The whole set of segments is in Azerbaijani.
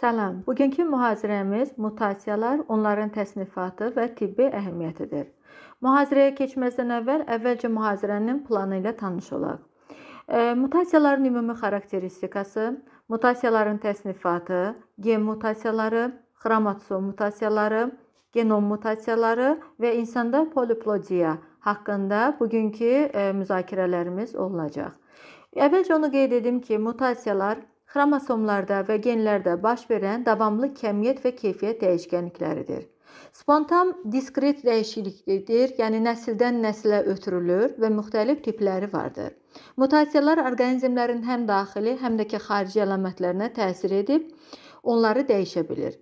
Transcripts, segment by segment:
Salam. Bugünkü mühazirəmiz mutasiyalar, onların təsnifatı və tibbi əhəmiyyətidir. Mühazirəyə keçməzdən əvvəl əvvəlcə mühazirənin planı ilə tanış olaq. E, mutasiyaların ümumi xarakteristikası, mutasiyaların təsnifatı, gen mutasiyaları, xromatsom mutasiyaları, genom mutasiyaları və insanda poliplodiya haqqında bugünkü e, müzakirələrimiz olacaq. Əvvəlcə onu qeyd edim ki, mutasiyalar xromosomlarda və genlərdə baş verən davamlı kəmiyyət və keyfiyyət dəyişkənlikləridir. Spontan diskret dəyişiklikdir, yəni nəsildən nəsilə ötürülür və müxtəlif tipləri vardır. Mutasiyalar orqanizmlərin həm daxili, həm də ki xarici əlamətlərinə təsir edib onları dəyişə bilir.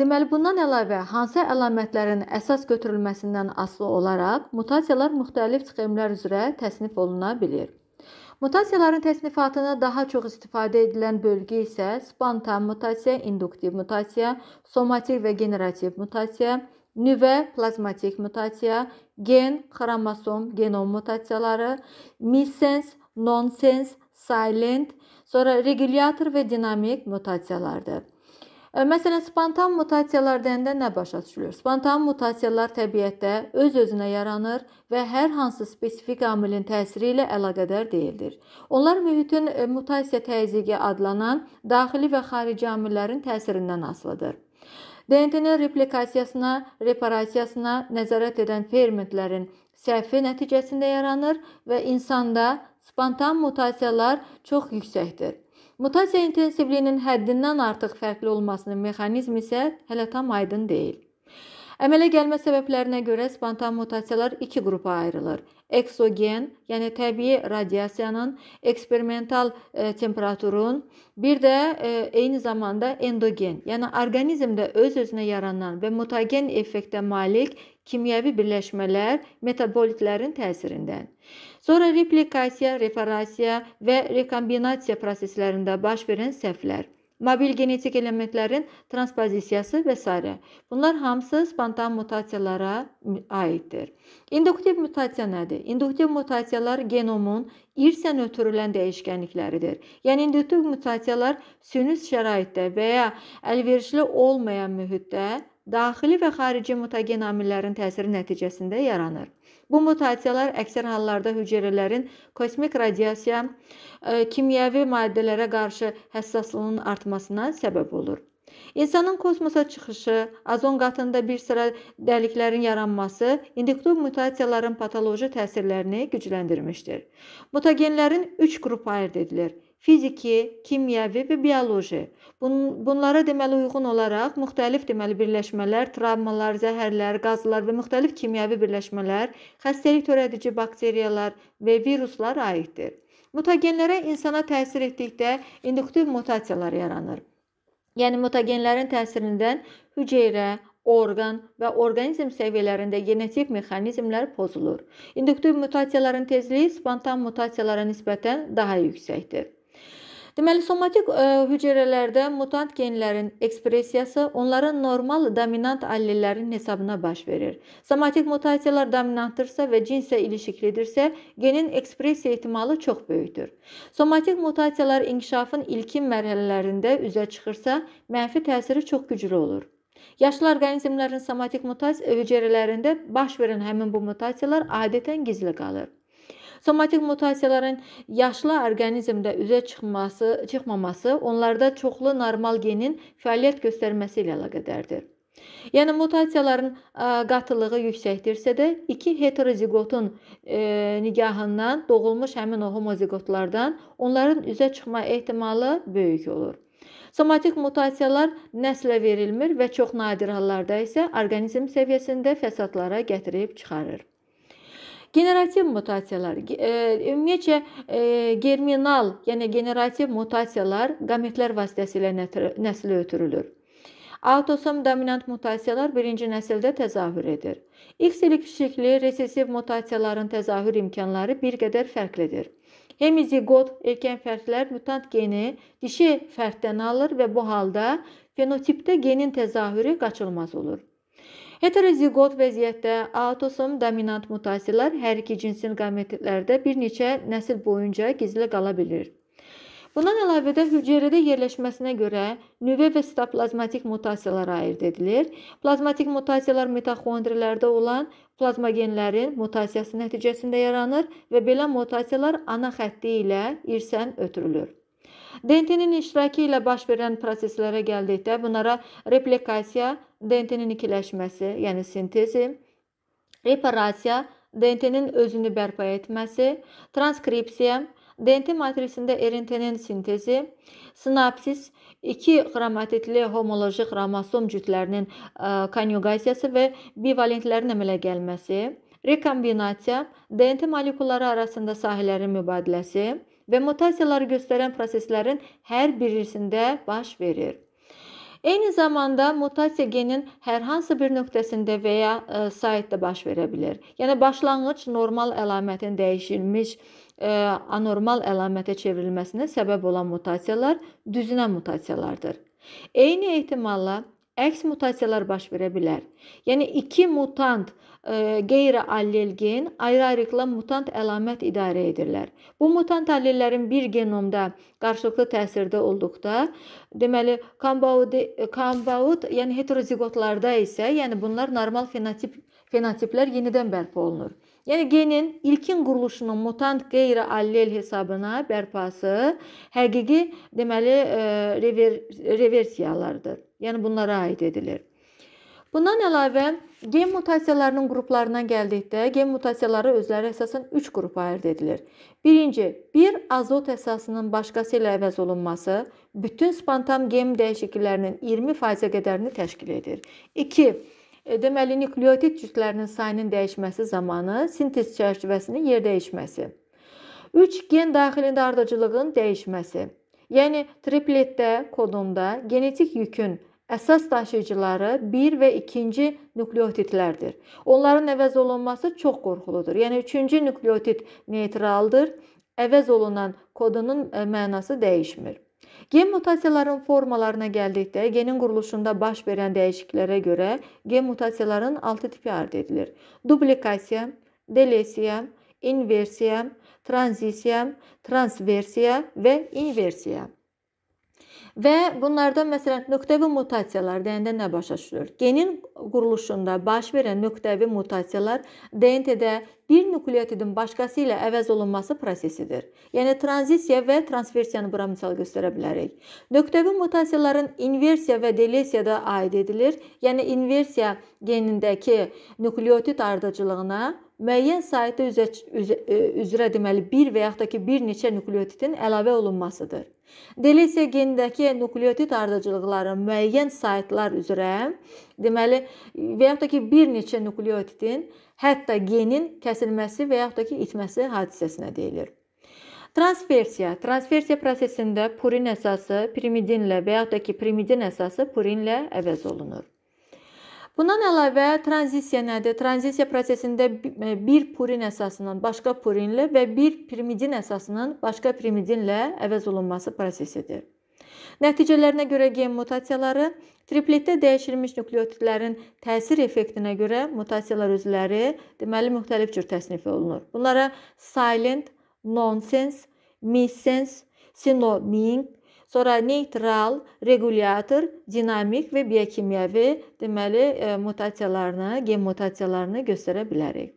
Deməli, bundan əlavə hansı əlamətlərin əsas götürülməsindən asılı olaraq mutasiyalar müxtəlif sxemlər üzrə təsnif oluna bilər. Mutasiyaların təsnifatına daha çox istifadə edilən bölgü isə spontan mutasiya, induktiv mutasiya, somatik və generativ mutasiya, nüvə, plazmatik mutasiya, gen, xromosom, genom mutasiyaları, misens, nonsens, silent, sonra regulyator və dinamik mutasiyalardır. Məsələn, spontan mutasiyalar deyəndə nə başa düşülür? Spontan mutasiyalar təbiətdə öz-özünə yaranır və hər hansı spesifik amilin təsiri ilə əlaqədar deyildir. Onlar mühitin mutasiya təzyiqi adlanan daxili və xarici amillərin təsirindən asılıdır. DNT-nin replikasiyasına, reparasiyasına nəzarət edən fermentlərin səhvi nəticəsində yaranır və insanda spontan mutasiyalar çox yüksəkdir. Mutasiya intensivliyinin həddindən artıq fərqli olmasının mexanizmi isə hələ tam aydın deyil. Əmələ gəlmə səbəblərinə görə spontan mutasiyalar iki qrupa ayrılır. Eksogen, yəni təbii radiasiyanın, eksperimental e, temperaturun, bir də e, eyni zamanda endogen, yəni orqanizmdə öz-özünə yaranan və mutagen effektə malik kimyəvi birləşmələr metabolitlərin təsirindən. Sonra replikasiya, reparasiya və rekombinasiya proseslərində baş verən səhvlər mobil genetik elementlərin transpozisiyası və s. Bunlar hamısı spontan mutasiyalara aiddir. İnduktiv mutasiya nədir? İnduktiv mutasiyalar genomun irsən ötürülən dəyişkənlikləridir. Yəni induktiv mutasiyalar sinüs şəraitdə və ya əlverişli olmayan mühitdə daxili və xarici mutagen amillərin təsiri nəticəsində yaranır. Bu mutasiyalar əksər hallarda hüceyrələrin kosmik radiasiya, e, kimyəvi maddələrə qarşı həssaslığının artmasına səbəb olur. İnsanın kosmosa çıxışı, azon qatında bir sıra dəliklərin yaranması induktiv mutasiyaların patoloji təsirlərini gücləndirmişdir. Mutagenlərin 3 qrupa ayrı edilir fiziki, kimyəvi və bioloji. Bun bunlara deməli uyğun olaraq müxtəlif deməli birləşmələr, travmalar, zəhərlər, qazlar və müxtəlif kimyəvi birləşmələr xəstəlik törədici bakteriyalar və viruslar aiddir. Mutagenlərə insana təsir etdikdə induktiv mutasiyalar yaranır. Yəni mutagenlərin təsirindən hüceyrə, orqan və orqanizm səviyyələrində genetik mexanizmlər pozulur. İnduktiv mutasiyaların tezliyi spontan mutasiyalara nisbətən daha yüksəkdir. Deməli, somatik ə, e, hüceyrələrdə mutant genlərin ekspressiyası onların normal dominant allellərin hesabına baş verir. Somatik mutasiyalar dominantdırsa və cinsə ilişiklidirsə, genin ekspressiya ehtimalı çox böyükdür. Somatik mutasiyalar inkişafın ilkin mərhələlərində üzə çıxırsa, mənfi təsiri çox güclü olur. Yaşlı orqanizmlərin somatik mutasiya hüceyrələrində baş verən həmin bu mutasiyalar adətən gizli qalır. Somatik mutasiyaların yaşlı orqanizmdə üzə çıxması, çıxmaması onlarda çoxlu normal genin fəaliyyət göstərməsi ilə əlaqədardır. Yəni mutasiyaların qatılığı yüksəkdirsə də, iki heterozigotun e, nigahından doğulmuş həmin o homozigotlardan onların üzə çıxma ehtimalı böyük olur. Somatik mutasiyalar nəslə verilmir və çox nadir hallarda isə orqanizm səviyyəsində fəsadlara gətirib çıxarır. Generativ mutasiyalar, e, ümumiyyətcə e, germinal, yəni generativ mutasiyalar qametlər vasitəsilə nəslə ötürülür. Autosom dominant mutasiyalar birinci nəsildə təzahür edir. X-lik şəkli resessiv mutasiyaların təzahür imkanları bir qədər fərqlidir. Hemizigot erkən fərdlər mutant geni dişi fərddən alır və bu halda fenotipdə genin təzahürü qaçılmaz olur. Heterozigot vəziyyətdə autosom dominant mutasiyalar hər iki cinsin qametlərdə bir neçə nəsil boyunca gizli qala bilir. Bundan əlavə də hüceyrədə yerləşməsinə görə nüvə və sitoplazmatik mutasiyalara ayırd edilir. Plazmatik mutasiyalar mitoxondrilərdə olan plazmogenlərin mutasiyası nəticəsində yaranır və belə mutasiyalar ana xətti ilə irsən ötürülür. DNT-nin iştirakı ilə baş verən proseslərə gəldikdə bunlara replikasiya, DNT-nin ikiləşməsi, yəni sintezi, reparasiya, DNT-nin özünü bərpa etməsi, transkripsiya, DNT matrisində RNT-nin sintezi, sinapsis, iki xromatidli homoloji xromosom cütlərinin e, konyuqasiyası və bivalentlərin əmələ gəlməsi, rekombinasiya, DNT molekulları arasında sahələrin mübadiləsi və mutasiyaları göstərən proseslərin hər birisində baş verir. Eyni zamanda mutasiya genin hər hansı bir nöqtəsində və ya ə, e, saytda baş verə bilər. Yəni başlanğıc normal əlamətin dəyişilmiş ə, e, anormal əlamətə çevrilməsinə səbəb olan mutasiyalar düzünə mutasiyalardır. Eyni ehtimalla əks mutasiyalar baş verə bilər. Yəni iki mutant e, qeyri-allel gen ayrı-ayrılıqla mutant əlamət idarə edirlər. Bu mutant allellərin bir genomda qarşılıqlı təsirdə olduqda, deməli kombaud kombaud, yəni heterozigotlarda isə, yəni bunlar normal fenotip fenotiplər yenidən bərpa olunur. Yəni genin ilkin quruluşunun mutant qeyri-allel hesabına bərpası həqiqi deməli e, rever reversiyalardır. Yəni bunlara aid edilir. Bundan əlavə gen mutasiyalarının qruplarına gəldikdə, gen mutasiyaları özləri əsasən 3 qrupa ayrı edilir. Birinci, bir azot əsasının başqası ilə əvəz olunması bütün spontan gen dəyişikliklərinin 20%-ə qədərini təşkil edir. 2 E, deməli nukleotid cütlərinin sayının dəyişməsi zamanı sintez çərçivəsinin yer dəyişməsi. 3 gen daxilində ardıcıllığın dəyişməsi. Yəni tripletdə kodonda genetik yükün əsas daşıyıcıları 1 və 2-ci nukleotidlərdir. Onların əvəz olunması çox qorxuludur. Yəni 3-cü nukleotid neytraldır. Əvəz olunan kodunun e, mənası dəyişmir. Gen mutasiyaların formalarına gəldikdə, genin quruluşunda baş verən dəyişikliklərə görə gen mutasiyaların 6 tipi ard edilir. Duplikasiya, delesiya, inversiya, tranzisiya, transversiya və inversiya. Və bunlardan məsələn nöqtəvi mutasiyalar deyəndə nə başa düşülür? Genin quruluşunda baş verən nöqtəvi mutasiyalar DNT-də bir nukleotidin başqası ilə əvəz olunması prosesidir. Yəni tranzisiya və transversiyanı bura misal göstərə bilərik. Nöqtəvi mutasiyaların inversiya və delesiyada aid edilir. Yəni inversiya genindəki nukleotid ardıcıllığına müəyyən sayda üzrə, e, üzrə deməli bir və yaxud da ki bir neçə nukleotidin əlavə olunmasıdır. Delisiya genindəki nukleotid ardıcıllıqların müəyyən saytlar üzrə, deməli və yaxud da ki bir neçə nukleotidin, hətta genin kəsilməsi və yaxud da ki itməsi hadisəsinə deyilir. Transfersiya. Transfersiya prosesində purin əsası pirimidinlə və yaxud da ki pirimidin əsası purinlə əvəz olunur. Bundan əlavə tranzisiya nədir? Tranzisiya prosesində e, bir purin əsasından başqa purinlə və bir pirimidin əsasının başqa pirimidinlə əvəz olunması prosesidir. Nəticələrinə görə gen mutasiyaları tripletdə dəyişilmiş nükleotidlərin təsir effektinə görə mutasiyalar özləri deməli müxtəlif cür təsnif olunur. Bunlara silent, nonsense, missense, synonymic, Sonra neytral, regulyator, dinamik və biokimyəvi, deməli, e, mutasiyalarını, gen mutasiyalarını göstərə bilərik.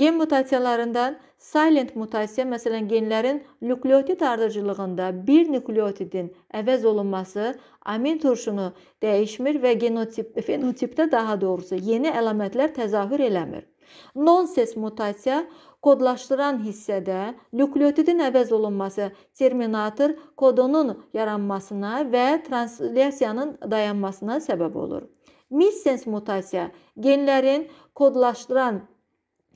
Gen mutasiyalarından silent mutasiya, məsələn, genlərin nukleotid ardıcılığında bir nukleotidin əvəz olunması amin turşunu dəyişmir və genotip fenotipdə daha doğrusu yeni əlamətlər təzahür eləmir. Nonsense mutasiya kodlaşdıran hissədə nükleotidin əvəz olunması terminator kodonun yaranmasına və translasiyanın dayanmasına səbəb olur. Missense mutasiya genlərin kodlaşdıran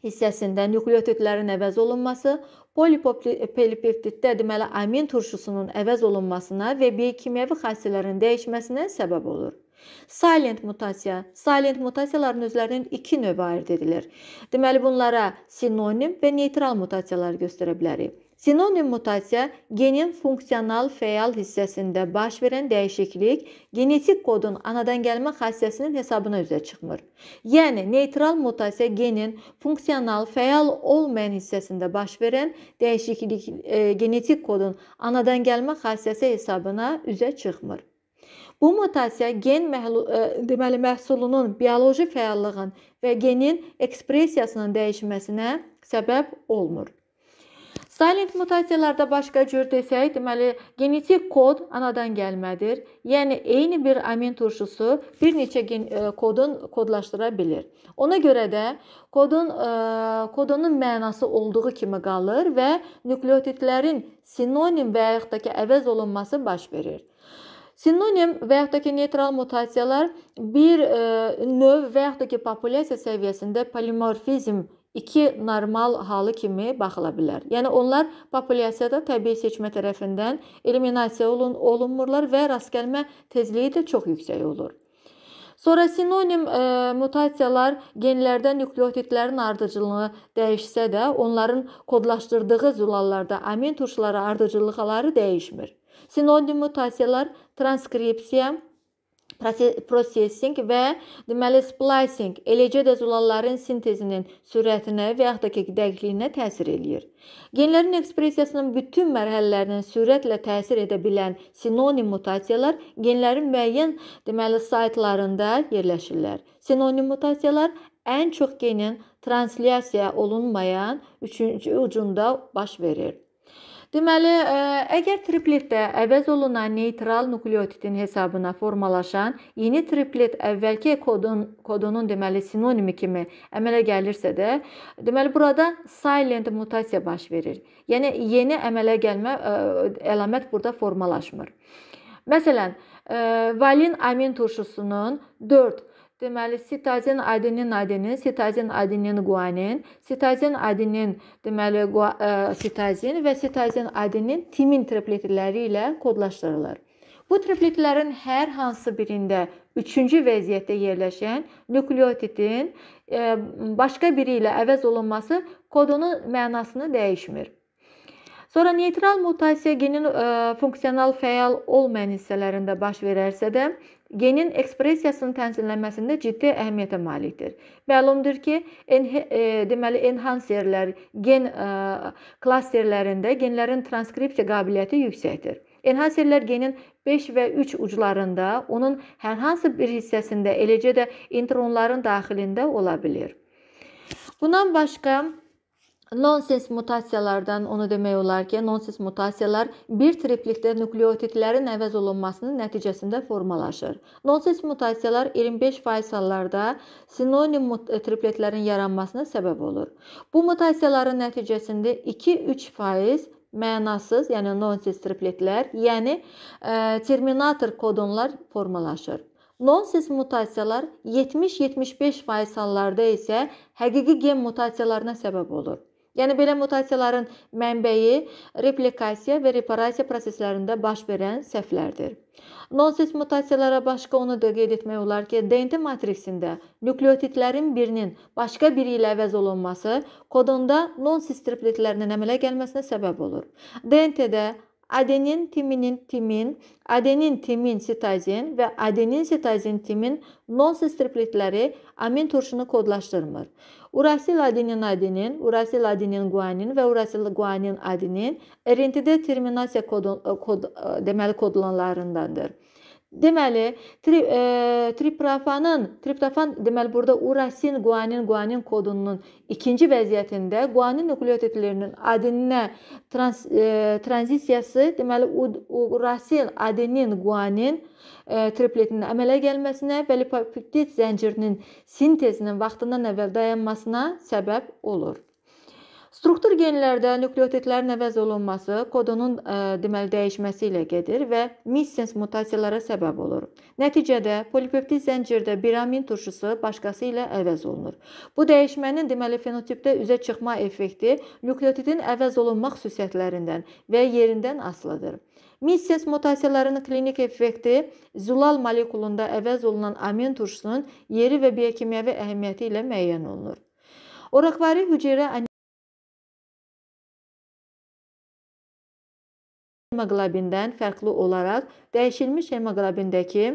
hissəsində nükleotidlərin əvəz olunması, polipeptiddə deməli amin turşusunun əvəz olunmasına və biokimyəvi xassələrinin dəyişməsinə səbəb olur. Silent mutasiya. Silent mutasiyaların özlərinin 2 növə ayrı edilir. Deməli bunlara sinonim və neytral mutasiyalar göstərə bilərik. Sinonim mutasiya genin funksional fəal hissəsində baş verən dəyişiklik genetik kodun anadan gəlmə xassəsinin hesabına üzə çıxmır. Yəni neytral mutasiya genin funksional fəal olmayan hissəsində baş verən dəyişiklik e, genetik kodun anadan gəlmə xassəsi hesabına üzə çıxmır. Bu mutasiya gen məhlu, ə, e, deməli məhsulunun bioloji fəallığın və genin ekspressiyasının dəyişməsinə səbəb olmur. Silent mutasiyalarda başqa cür desək, deməli genetik kod anadan gəlmədir. Yəni eyni bir amin turşusu bir neçə gen, ə, e, kodun kodlaşdıra bilər. Ona görə də kodun ə, e, kodunun mənası olduğu kimi qalır və nükleotidlərin sinonim və yaxud da ki əvəz olunması baş verir. Sinonim və yaxud da ki neytral mutasiyalar bir e, növ və yaxud da ki populyasiya səviyyəsində polimorfizm iki normal halı kimi baxıla bilər. Yəni onlar populyasiyada təbii seçmə tərəfindən eliminasiya olun olunmurlar və rastgəlmə tezliyi də çox yüksək olur. Sonra sinonim e, mutasiyalar genlərdə nükleotidlərin ardıcıllığı dəyişsə də, onların kodlaşdırdığı zülallarda amin turşuları ardıcıllıqları dəyişmir. Sinonim mutasiyalar transkripsiya processing və deməli splicing, eləcə də zülalların sintezinin sürətinə və yaxud da ki, dəqiqliyinə təsir eləyir. Genlərin ekspressiyasının bütün mərhələlərinin sürətlə təsir edə bilən sinonim mutasiyalar genlərin müəyyən deməli saytlarında yerləşirlər. Sinonim mutasiyalar ən çox genin translyasiya olunmayan üçüncü ucunda baş verir. Deməli, e, əgər tripletdə əvəz olunan neytral nukleotidin hesabına formalaşan yeni triplet əvvəlki kodun kodunun deməli sinonimi kimi əmələ gəlirsə də, deməli burada silent mutasiya baş verir. Yəni yeni əmələ gəlmə ə, e, əlamət burada formalaşmır. Məsələn, e, valin amin turşusunun 4 Deməli, sitozin adenin adenin, sitozin adenin guanin, sitozin adenin, deməli, gua, ə, sitozin və sitozin adenin timin tripletləri ilə kodlaşdırılır. Bu tripletlərin hər hansı birində üçüncü vəziyyətdə yerləşən nükleotidin ə, başqa biri ilə əvəz olunması kodunun mənasını dəyişmir. Sonra neytral mutasiya genin ə, funksional fəal olmayan hissələrində baş verərsə də, genin ekspressiyasının tənzimlənməsində ciddi əhəmiyyətə malikdir. Məlumdur ki, enhe, e, deməli enhanserlər, gen e, klasterlərində genlərin transkripsiya qabiliyyəti yüksəkdir. Enhanserlər genin 5 və 3 uclarında, onun hər hansı bir hissəsində, eləcə də intronların daxilində ola bilər. Bundan başqa Nonsens mutasiyalardan onu demək olar ki, nonsens mutasiyalar bir triplikdə nukleotidlərin əvəz olunmasının nəticəsində formalaşır. Nonsens mutasiyalar 25% hallarda sinonim e, tripletlərin yaranmasına səbəb olur. Bu mutasiyaların nəticəsində 2-3% mənasız, yəni nonsens tripletlər, yəni ə, e, terminator kodonlar formalaşır. Nonsens mutasiyalar 70-75% hallarda isə həqiqi gen mutasiyalarına səbəb olur. Yəni belə mutasiyaların mənbəyi replikasiya və reparasiya proseslərində baş verən səhvlərdir. Nonsense mutasiyalara başqa onu da qeyd etmək olar ki, DNT matriksində nükleotidlərin birinin başqa biri ilə əvəz olunması kodonda nonsense triplitlərinin əmələ gəlməsinə səbəb olur. DNT-də adenin, timinin, timin, adenin, timin, sitazin və adenin, sitazin, timin nonsense triplitləri amin turşunu kodlaşdırmır. Urasil adenin adenin, urasil adenin guanin və urasil guanin adenin RNT-də terminasiya kod, kod deməli kodlanlarındandır. Deməli, tri, e, triptofanın, triptofan deməli burada urasin, guanin, guanin kodunun ikinci vəziyyətində guanin nukleotidlərinin adeninə trans, e, tranzisiyası, deməli urasin, adenin, guanin e, tripletinin əmələ gəlməsinə və lipopeptid zəncirinin sintezinin vaxtından əvvəl dayanmasına səbəb olur. Struktur genlərdə nükleotidlərin əvəz olunması kodonun ə, e, deməli dəyişməsi ilə gedir və missens mutasiyalara səbəb olur. Nəticədə polipeptid zəncirdə bir amin turşusu başqası ilə əvəz olunur. Bu dəyişmənin deməli fenotipdə üzə çıxma effekti nükleotidin əvəz olunma xüsusiyyətlərindən və yerindən asılıdır. Missens mutasiyalarının klinik effekti zulal molekulunda əvəz olunan amin turşusunun yeri və biokimyəvi əhəmiyyəti ilə müəyyən olunur. Orakvari hüceyrə hemoglobindən fərqli olaraq dəyişilmiş hemoglobindəki